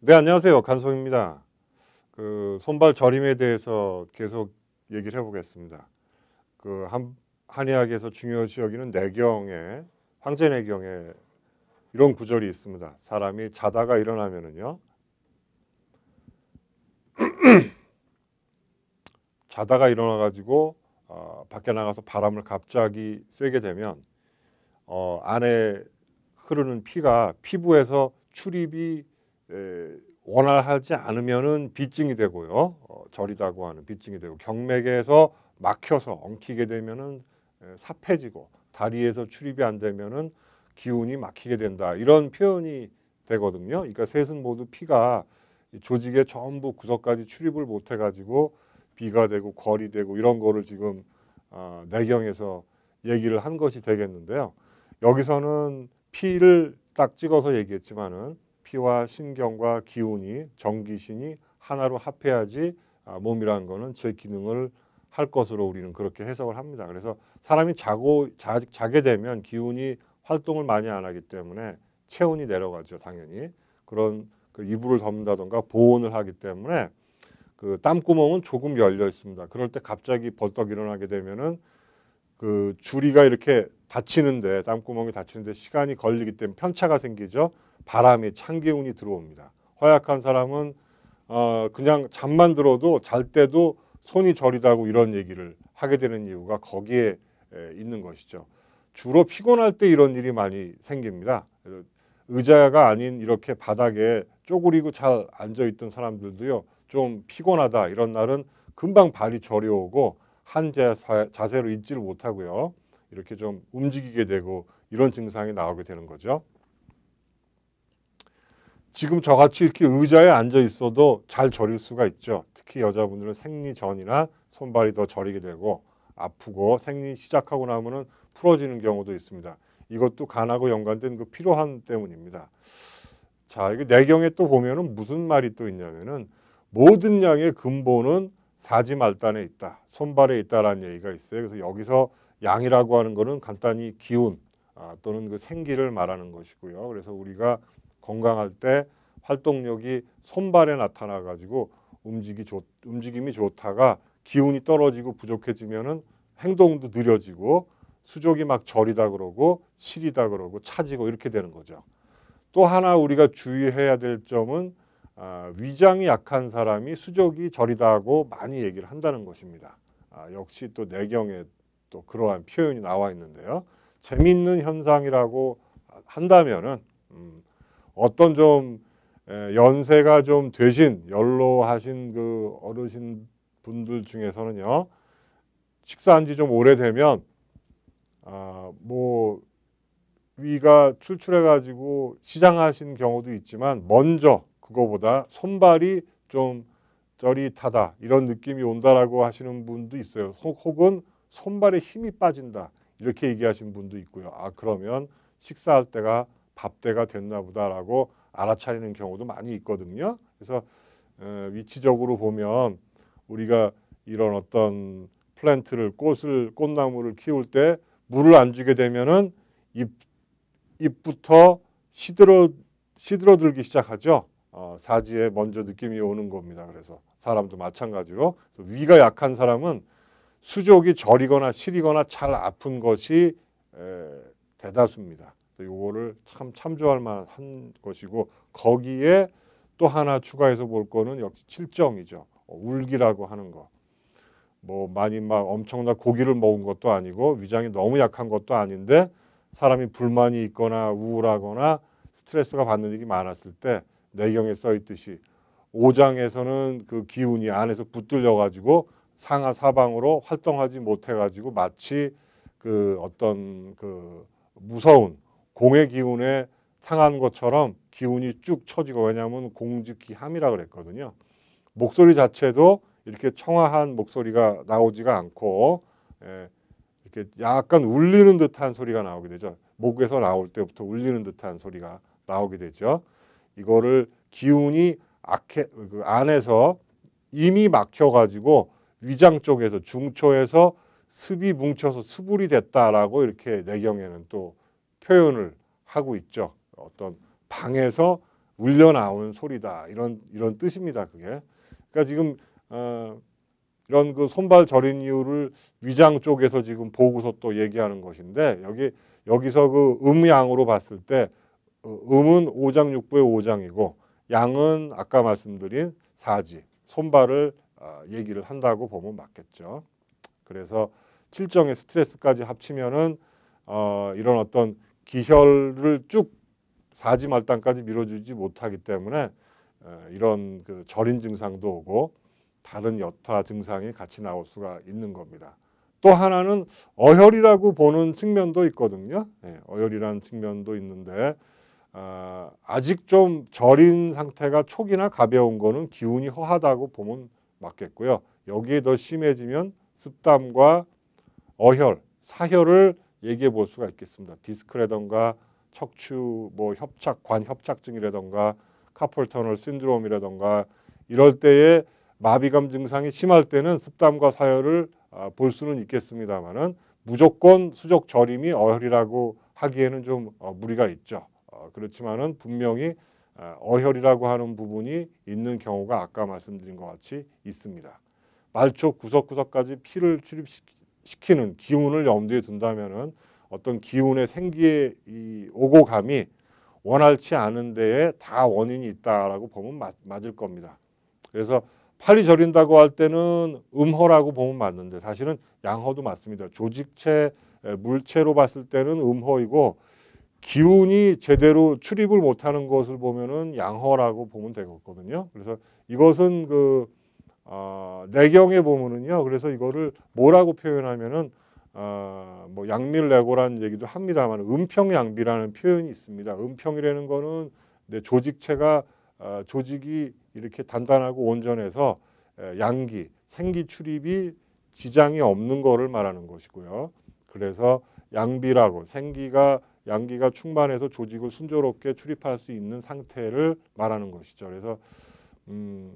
네, 안녕하세요. 간송입니다. 그 손발 저림에 대해서 계속 얘기를 해보겠습니다. 그 한, 한의학에서 중요시 여기는 내경에 황제 내경에 이런 구절이 있습니다. 사람이 자다가 일어나면은요. 자다가 일어나 가지고 어, 밖에 나가서 바람을 갑자기 쐬게 되면 어, 안에 흐르는 피가 피부에서 출입이 원활하지 않으면은 빚증이 되고요. 어, 절다고 하는 빚증이 되고 경맥에서 막혀서 엉키게 되면은 삽해지고 다리에서 출입이 안 되면은 기운이 막히게 된다. 이런 표현이 되거든요. 그러니까 셋은 모두 피가 조직의 전부 구석까지 출입을 못 해가지고 비가 되고 거리 되고 이런 거를 지금 아, 내경에서 얘기를 한 것이 되겠는데요. 여기서는 피를 딱 찍어서 얘기했지만은 피와 신경과 기운이 정기신이 하나로 합해야지 아, 몸이라는 것은 제 기능을 할 것으로 우리는 그렇게 해석을 합니다. 그래서 사람이 자고 자, 자게 되면 기운이 활동을 많이 안 하기 때문에 체온이 내려가죠, 당연히. 그런 그 이불을 덮는다던가 보온을 하기 때문에 그 땀구멍은 조금 열려 있습니다. 그럴 때 갑자기 벌떡 일어나게 되면은 그 줄이가 이렇게 닫히는데 땀구멍이 닫히는데 시간이 걸리기 때문에 편차가 생기죠. 바람이 찬 기운이 들어옵니다. 허약한 사람은 어, 그냥 잠만 들어도 잘 때도 손이 저리다고 이런 얘기를 하게 되는 이유가 거기에 있는 것이죠. 주로 피곤할 때 이런 일이 많이 생깁니다. 의자가 아닌 이렇게 바닥에 쪼그리고 잘 앉아있던 사람들도요. 좀 피곤하다 이런 날은 금방 발이 저려오고 한 자세로 있지를 못하고요. 이렇게 좀 움직이게 되고 이런 증상이 나오게 되는 거죠. 지금 저같이 이렇게 의자에 앉아 있어도 잘 저릴 수가 있죠. 특히 여자분들은 생리 전이나 손발이 더 저리게 되고 아프고 생리 시작하고 나면은 풀어지는 경우도 있습니다. 이것도 간하고 연관된 그 피로함 때문입니다. 자, 이게 내경에 또 보면은 무슨 말이 또 있냐면은 모든 양의 근본은 사지 말단에 있다. 손발에 있다라는 얘기가 있어요. 그래서 여기서 양이라고 하는 거는 간단히 기운 아, 또는 그 생기를 말하는 것이고요. 그래서 우리가 건강할 때 활동력이 손발에 나타나 가지고 움직이 좋, 움직임이 좋다가 기운이 떨어지고 부족해지면은 행동도 느려지고 수족이 막저리다 그러고 실이다 그러고 차지고 이렇게 되는 거죠. 또 하나 우리가 주의해야 될 점은 아, 위장이 약한 사람이 수족이 절이다 고 많이 얘기를 한다는 것입니다. 아, 역시 또 내경에 또 그러한 표현이 나와 있는데요. 재미있는 현상이라고 한다면은 어떤 좀 연세가 좀 되신 연로하신 그 어르신 분들 중에서는요 식사한 지 좀 오래되면 아뭐 위가 출출해 가지고 시장하신 경우도 있지만 먼저 그거보다 손발이 좀 저릿하다 이런 느낌이 온다라고 하시는 분도 있어요. 혹은 손발에 힘이 빠진다 이렇게 얘기하신 분도 있고요. 아 그러면 식사할 때가 밥대가 됐나 보다라고 알아차리는 경우도 많이 있거든요. 그래서 어, 위치적으로 보면 우리가 이런 어떤 플랜트를 꽃을 꽃나무를 키울 때 물을 안 주게 되면은 잎 잎부터 시들어 시들어들기 시작하죠. 어, 사지에 먼저 느낌이 오는 겁니다. 그래서 사람도 마찬가지로 위가 약한 사람은 수족이 저리거나 시리거나 잘 아픈 것이 에, 대다수입니다. 요거를 참 참조할 만한 것이고 거기에 또 하나 추가해서 볼 거는 역시 칠정이죠. 어, 울기라고 하는 거. 뭐 많이 막 엄청나 고기를 먹은 것도 아니고 위장이 너무 약한 것도 아닌데 사람이 불만이 있거나 우울하거나 스트레스가 받는 일이 많았을 때 내경에 써 있듯이 오장에서는 그 기운이 안에서 붙들려 가지고 상하 사방으로 활동하지 못해 가지고 마치 그 어떤 그 무서운 공의 기운에 상한 것처럼 기운이 쭉 처지고 왜냐하면 공직기함이라 그랬거든요. 목소리 자체도 이렇게 청아한 목소리가 나오지가 않고 예, 이렇게 약간 울리는 듯한 소리가 나오게 되죠. 목에서 나올 때부터 울리는 듯한 소리가 나오게 되죠. 이거를 기운이 악해, 그 안에서 이미 막혀가지고 위장 쪽에서 중초에서 습이 뭉쳐서 수불이 됐다라고 이렇게 내경에는 또 표현을 하고 있죠. 어떤 방에서 울려 나오는 소리다 이런 이런 뜻입니다. 그게 그러니까 지금 어, 이런 그 손발 저린 이유를 위장 쪽에서 지금 보고서 또 얘기하는 것인데 여기 여기서 그 음양으로 봤을 때 어, 음은 오장육부의오장이고 양은 아까 말씀드린 사지 손발을 어, 얘기를 한다고 보면 맞겠죠. 그래서 칠정의 스트레스까지 합치면은 어, 이런 어떤 기혈을 쭉 사지말단까지 밀어주지 못하기 때문에 이런 그 절인 증상도 오고 다른 여타 증상이 같이 나올 수가 있는 겁니다. 또 하나는 어혈이라고 보는 측면도 있거든요. 예, 어혈이라는 측면도 있는데 아, 아직 좀 절인 상태가 촉이나 가벼운 거는 기운이 허하다고 보면 맞겠고요. 여기에 더 심해지면 습담과 어혈, 사혈을 얘기해 볼 수가 있겠습니다. 디스크라던가 척추 뭐 협착 관 협착증이라던가 카폴 터널 신드롬이라던가 이럴 때에 마비감 증상이 심할 때는 습담과 사혈을 아, 볼 수는 있겠습니다만은 무조건 수족 저림이 어혈이라고 하기에는 좀 어, 무리가 있죠. 어, 그렇지만은 분명히 아, 어혈이라고 하는 부분이 있는 경우가 아까 말씀드린 것 같이 있습니다. 말초 구석구석까지 피를 출입시 시키는 기운을 염두에 둔다면은 어떤 기운의 생기의 이 오고감이 원활치 않은 데에 다 원인이 있다라고 보면 맞, 맞을 겁니다. 그래서 팔이 저린다고 할 때는 음허라고 보면 맞는데 사실은 양허도 맞습니다. 조직체 물체로 봤을 때는 음허이고 기운이 제대로 출입을 못하는 것을 보면은 양허라고 보면 되거든요. 그래서 이것은 그 어, 내경에 보면은요. 그래서 이거를 뭐라고 표현하면은 어, 뭐 양밀내고라는 얘기도 합니다만 음평양비라는 표현이 있습니다. 은평이라는 거는 내 조직체가 어, 조직이 이렇게 단단하고 온전해서 에, 양기 생기 출입이 지장이 없는 거를 말하는 것이고요. 그래서 양비라고 생기가 양기가 충만해서 조직을 순조롭게 출입할 수 있는 상태를 말하는 것이죠. 그래서 음,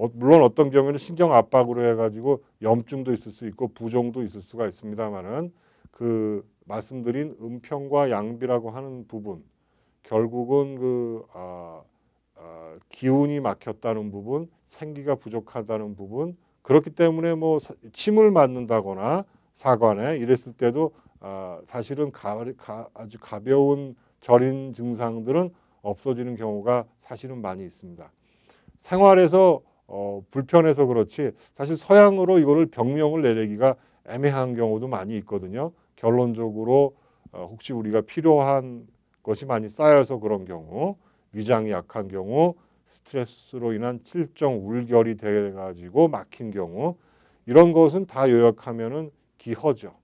어, 물론 어떤 경우에는 신경 압박으로 해가지고 염증도 있을 수 있고 부종도 있을 수가 있습니다만은 그 말씀드린 음평과 양비라고 하는 부분 결국은 그 아, 아, 기운이 막혔다는 부분, 생기가 부족하다는 부분 그렇기 때문에 뭐 침을 맞는다거나 사관에 이랬을 때도 아, 사실은 가, 가, 아주 가벼운 절인 증상들은 없어지는 경우가 사실은 많이 있습니다. 생활에서 어, 불편해서 그렇지 사실 서양으로 이거를 병명을 내리기가 애매한 경우도 많이 있거든요. 결론적으로 어, 혹시 우리가 필요한 것이 많이 쌓여서 그런 경우 위장이 약한 경우 스트레스로 인한 칠정 울결이 돼가지고 막힌 경우 이런 것은 다 요약하면은 기허죠.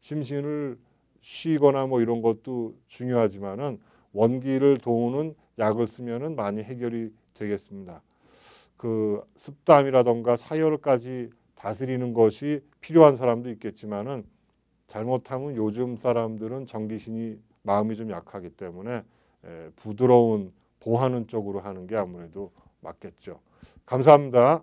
심신을 쉬거나 뭐 이런 것도 중요하지만은 원기를 도우는 약을 쓰면은 많이 해결이 되겠습니다. 그 습담이라던가 사열까지 다스리는 것이 필요한 사람도 있겠지만은 잘못하면 요즘 사람들은 정기신이 마음이 좀 약하기 때문에 에, 부드러운 보하는 쪽으로 하는 게 아무래도 맞겠죠. 감사합니다.